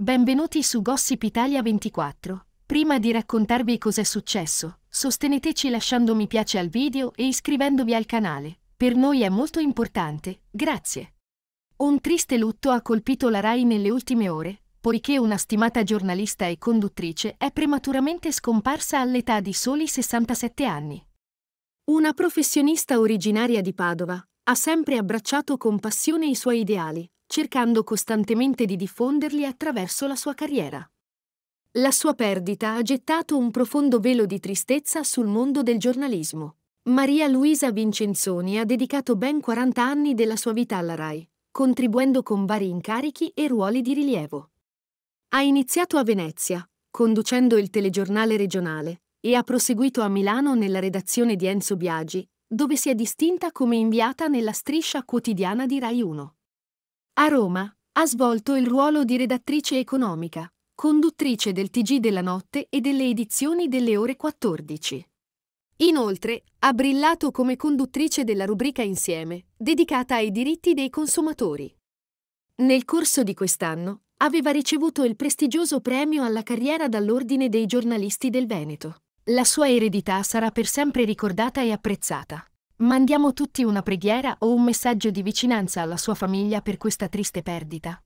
Benvenuti su Gossip Italia 24. Prima di raccontarvi cos'è successo, sosteneteci lasciando mi piace al video e iscrivendovi al canale. Per noi è molto importante, grazie. Un triste lutto ha colpito la RAI nelle ultime ore, poiché una stimata giornalista e conduttrice è prematuramente scomparsa all'età di soli 67 anni. Una professionista originaria di Padova, ha sempre abbracciato con passione i suoi ideali, cercando costantemente di diffonderli attraverso la sua carriera. La sua perdita ha gettato un profondo velo di tristezza sul mondo del giornalismo. Maria Luisa Vincenzoni ha dedicato ben 40 anni della sua vita alla RAI, contribuendo con vari incarichi e ruoli di rilievo. Ha iniziato a Venezia, conducendo il telegiornale regionale, e ha proseguito a Milano nella redazione di Enzo Biagi, dove si è distinta come inviata nella striscia quotidiana di Rai 1. A Roma ha svolto il ruolo di redattrice economica, conduttrice del TG della notte e delle edizioni delle ore 14. Inoltre, ha brillato come conduttrice della rubrica Insieme, dedicata ai diritti dei consumatori. Nel corso di quest'anno, aveva ricevuto il prestigioso premio alla carriera dall'Ordine dei giornalisti del Veneto. La sua eredità sarà per sempre ricordata e apprezzata. Mandiamo tutti una preghiera o un messaggio di vicinanza alla sua famiglia per questa triste perdita.